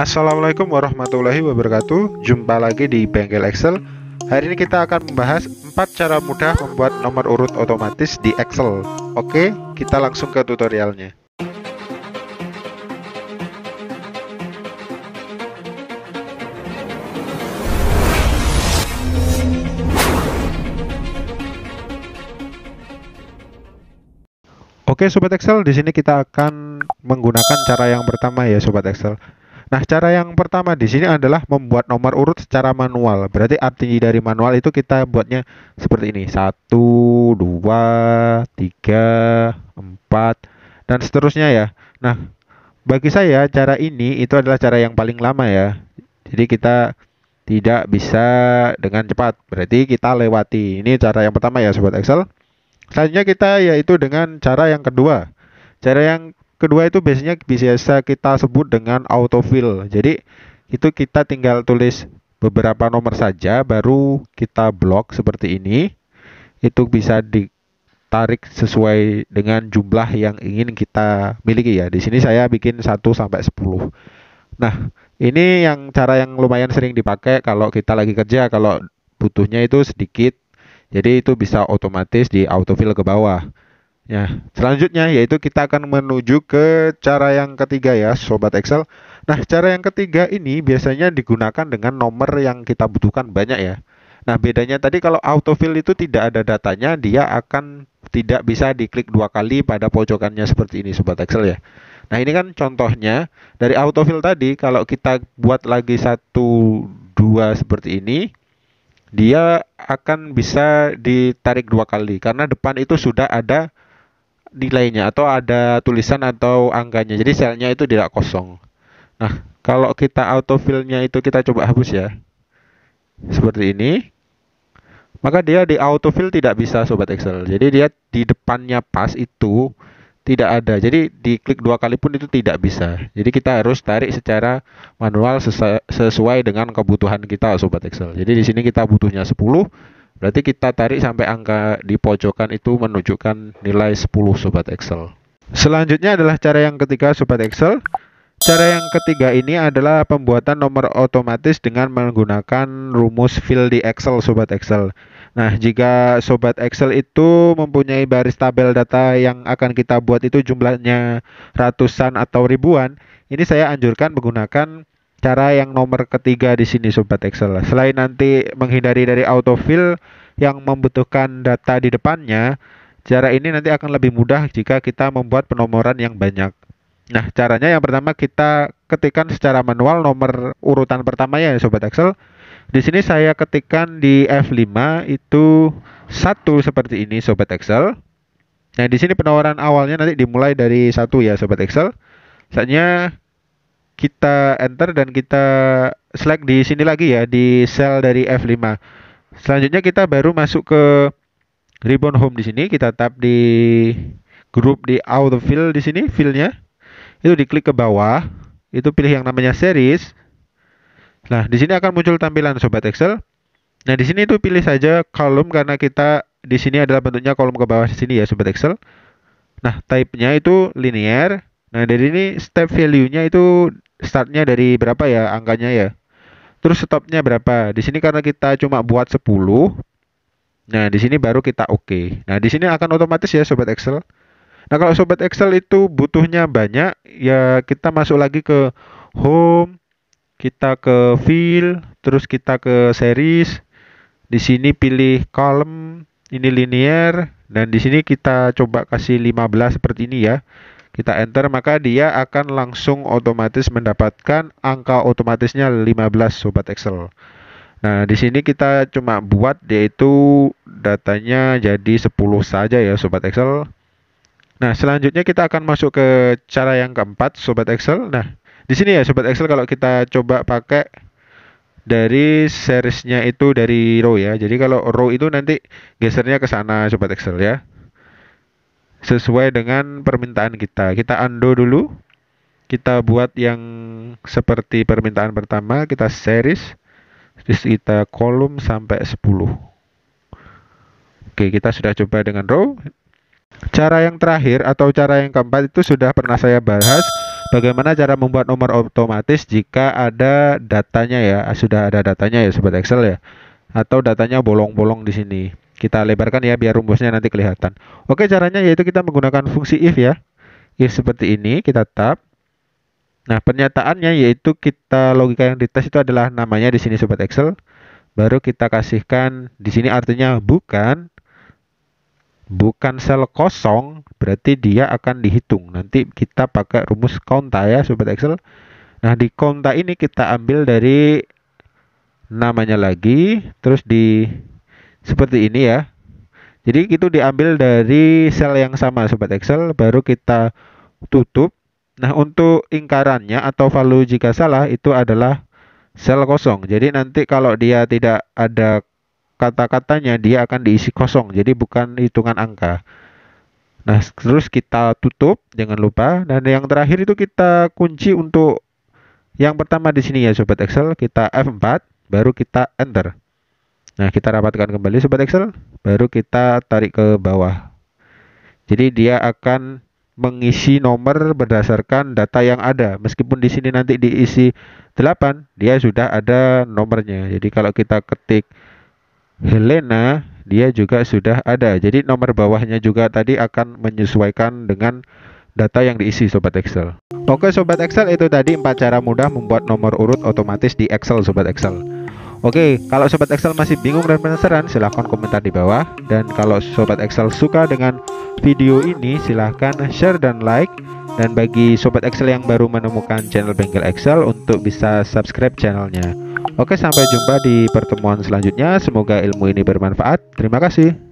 Assalamualaikum warahmatullahi wabarakatuh Jumpa lagi di Bengkel Excel Hari ini kita akan membahas 4 cara mudah membuat nomor urut otomatis di Excel Oke, kita langsung ke tutorialnya Oke Sobat Excel, di sini kita akan menggunakan cara yang pertama ya Sobat Excel Nah, cara yang pertama di sini adalah membuat nomor urut secara manual. Berarti arti dari manual itu kita buatnya seperti ini. 1 2 3 4 dan seterusnya ya. Nah, bagi saya cara ini itu adalah cara yang paling lama ya. Jadi kita tidak bisa dengan cepat. Berarti kita lewati. Ini cara yang pertama ya sobat Excel. Selanjutnya kita yaitu dengan cara yang kedua. Cara yang kedua itu biasanya bisa kita sebut dengan autofill. Jadi itu kita tinggal tulis beberapa nomor saja baru kita blok seperti ini. Itu bisa ditarik sesuai dengan jumlah yang ingin kita miliki ya. Di sini saya bikin 1 sampai 10. Nah, ini yang cara yang lumayan sering dipakai kalau kita lagi kerja kalau butuhnya itu sedikit. Jadi itu bisa otomatis di autofill ke bawah. Ya, selanjutnya yaitu kita akan menuju ke cara yang ketiga ya, sobat Excel. Nah, cara yang ketiga ini biasanya digunakan dengan nomor yang kita butuhkan banyak ya. Nah, bedanya tadi kalau autofill itu tidak ada datanya, dia akan tidak bisa diklik dua kali pada pojokannya seperti ini sobat Excel ya. Nah, ini kan contohnya dari autofill tadi kalau kita buat lagi satu dua seperti ini, dia akan bisa ditarik dua kali karena depan itu sudah ada nilainya atau ada tulisan atau angkanya. Jadi selnya itu tidak kosong. Nah, kalau kita autofill-nya itu kita coba hapus ya. Seperti ini. Maka dia di autofill tidak bisa sobat Excel. Jadi dia di depannya pas itu tidak ada. Jadi diklik dua kali pun itu tidak bisa. Jadi kita harus tarik secara manual sesuai dengan kebutuhan kita sobat Excel. Jadi di sini kita butuhnya 10 Berarti kita tarik sampai angka di pojokan itu menunjukkan nilai 10 Sobat Excel. Selanjutnya adalah cara yang ketiga Sobat Excel. Cara yang ketiga ini adalah pembuatan nomor otomatis dengan menggunakan rumus fill di Excel Sobat Excel. Nah, jika Sobat Excel itu mempunyai baris tabel data yang akan kita buat itu jumlahnya ratusan atau ribuan, ini saya anjurkan menggunakan cara yang nomor ketiga di sini sobat Excel. Selain nanti menghindari dari autofill yang membutuhkan data di depannya, cara ini nanti akan lebih mudah jika kita membuat penomoran yang banyak. Nah, caranya yang pertama kita ketikkan secara manual nomor urutan pertama ya sobat Excel. Di sini saya ketikkan di F5 itu satu seperti ini sobat Excel. Nah, di sini penawaran awalnya nanti dimulai dari satu ya sobat Excel. Misalnya kita enter dan kita select di sini lagi ya di sel dari F5 selanjutnya kita baru masuk ke ribbon home di sini kita tap di grup di auto fill di sini fill-nya. itu diklik ke bawah itu pilih yang namanya series nah di sini akan muncul tampilan sobat Excel nah di sini itu pilih saja kolom karena kita di sini adalah bentuknya kolom ke bawah di sini ya sobat Excel nah type-nya itu linear Nah, dari ini step value-nya itu startnya dari berapa ya angkanya ya terus stopnya berapa di sini karena kita cuma buat 10 nah di sini baru kita oke okay. nah di sini akan otomatis ya sobat Excel nah kalau sobat Excel itu butuhnya banyak ya kita masuk lagi ke home kita ke fill terus kita ke series di sini pilih Column, ini linear dan di sini kita coba kasih 15 seperti ini ya kita enter maka dia akan langsung otomatis mendapatkan angka otomatisnya 15 sobat Excel. Nah, di sini kita cuma buat yaitu datanya jadi 10 saja ya sobat Excel. Nah, selanjutnya kita akan masuk ke cara yang keempat sobat Excel. Nah, di sini ya sobat Excel kalau kita coba pakai dari seriesnya itu dari row ya. Jadi kalau row itu nanti gesernya ke sana sobat Excel ya sesuai dengan permintaan kita. Kita undo dulu. Kita buat yang seperti permintaan pertama, kita series, terus kita kolom sampai 10. Oke, kita sudah coba dengan row. Cara yang terakhir atau cara yang keempat itu sudah pernah saya bahas bagaimana cara membuat nomor otomatis jika ada datanya ya, sudah ada datanya ya sobat Excel ya atau datanya bolong-bolong di sini kita lebarkan ya biar rumusnya nanti kelihatan. Oke, caranya yaitu kita menggunakan fungsi if ya. If seperti ini kita tap. Nah, pernyataannya yaitu kita logika yang dites itu adalah namanya di sini sobat Excel. Baru kita kasihkan di sini artinya bukan bukan sel kosong, berarti dia akan dihitung. Nanti kita pakai rumus konta ya sobat Excel. Nah, di konta ini kita ambil dari namanya lagi terus di seperti ini ya jadi itu diambil dari sel yang sama sobat Excel baru kita tutup nah untuk ingkarannya atau value jika salah itu adalah sel kosong jadi nanti kalau dia tidak ada kata-katanya dia akan diisi kosong jadi bukan hitungan angka nah terus kita tutup jangan lupa dan yang terakhir itu kita kunci untuk yang pertama di sini ya sobat Excel kita F4 baru kita enter Nah, kita rapatkan kembali sobat Excel, baru kita tarik ke bawah. Jadi dia akan mengisi nomor berdasarkan data yang ada. Meskipun di sini nanti diisi 8, dia sudah ada nomornya. Jadi kalau kita ketik Helena, dia juga sudah ada. Jadi nomor bawahnya juga tadi akan menyesuaikan dengan data yang diisi Sobat Excel. Oke Sobat Excel, itu tadi empat cara mudah membuat nomor urut otomatis di Excel Sobat Excel. Oke, kalau Sobat Excel masih bingung dan penasaran, silahkan komentar di bawah. Dan kalau Sobat Excel suka dengan video ini, silahkan share dan like. Dan bagi Sobat Excel yang baru menemukan channel Bengkel Excel untuk bisa subscribe channelnya. Oke, sampai jumpa di pertemuan selanjutnya. Semoga ilmu ini bermanfaat. Terima kasih.